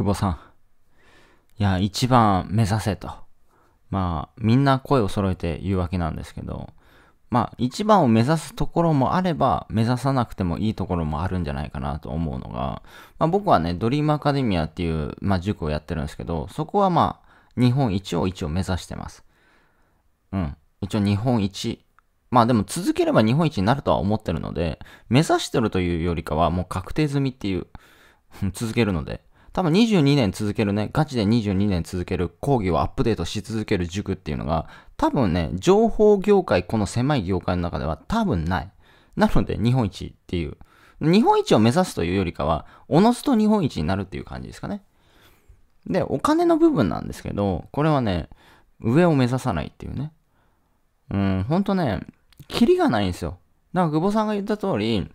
久保さん。いや、一番目指せと。まあ、みんな声を揃えて言うわけなんですけど、まあ、一番を目指すところもあれば、目指さなくてもいいところもあるんじゃないかなと思うのが、まあ、僕はね、ドリームアカデミアっていう、まあ、塾をやってるんですけど、そこはまあ、日本一を一応目指してます。うん。一応日本一。まあでも続ければ日本一になるとは思ってるので、目指してるというよりかはもう確定済みっていう、続けるので、多分22年続けるね、ガチで22年続ける講義をアップデートし続ける塾っていうのが、多分ね、情報業界、この狭い業界の中では多分ない。なので、日本一っていう。日本一を目指すというよりかは、おのずと日本一になるっていう感じですかね。で、お金の部分なんですけど、これはね、上を目指さないっていうね。うん、ほんとね、キリがないんですよ。だから、久保さんが言った通り、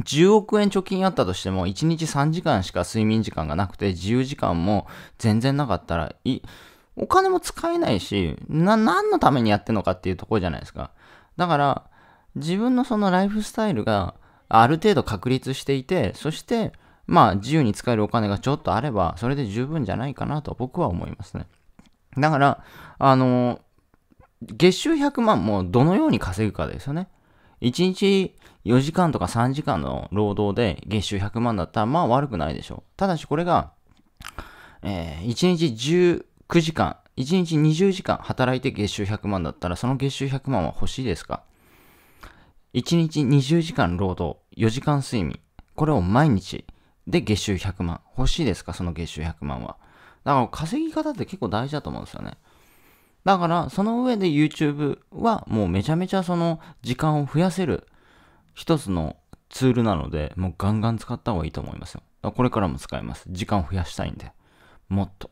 10億円貯金あったとしても、1日3時間しか睡眠時間がなくて、自由時間も全然なかったら、お金も使えないし、な、何のためにやってんのかっていうところじゃないですか。だから、自分のそのライフスタイルがある程度確立していて、そして、まあ、自由に使えるお金がちょっとあれば、それで十分じゃないかなと僕は思いますね。だから、あの、月収100万もどのように稼ぐかですよね。1日4時間とか3時間の労働で月収100万だったら、まあ悪くないでしょう。ただしこれが、えー、1日19時間、1日20時間働いて月収100万だったら、その月収100万は欲しいですか ?1 日20時間労働、4時間睡眠、これを毎日で月収100万。欲しいですかその月収100万は。だから稼ぎ方って結構大事だと思うんですよね。だから、その上で YouTube はもうめちゃめちゃその時間を増やせる一つのツールなので、もうガンガン使った方がいいと思いますよ。これからも使います。時間を増やしたいんで。もっと。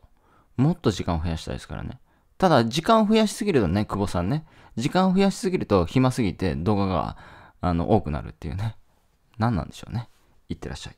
もっと時間を増やしたいですからね。ただ、時間を増やしすぎるとね、久保さんね。時間を増やしすぎると暇すぎて動画が、あの、多くなるっていうね。何なんでしょうね。いってらっしゃい。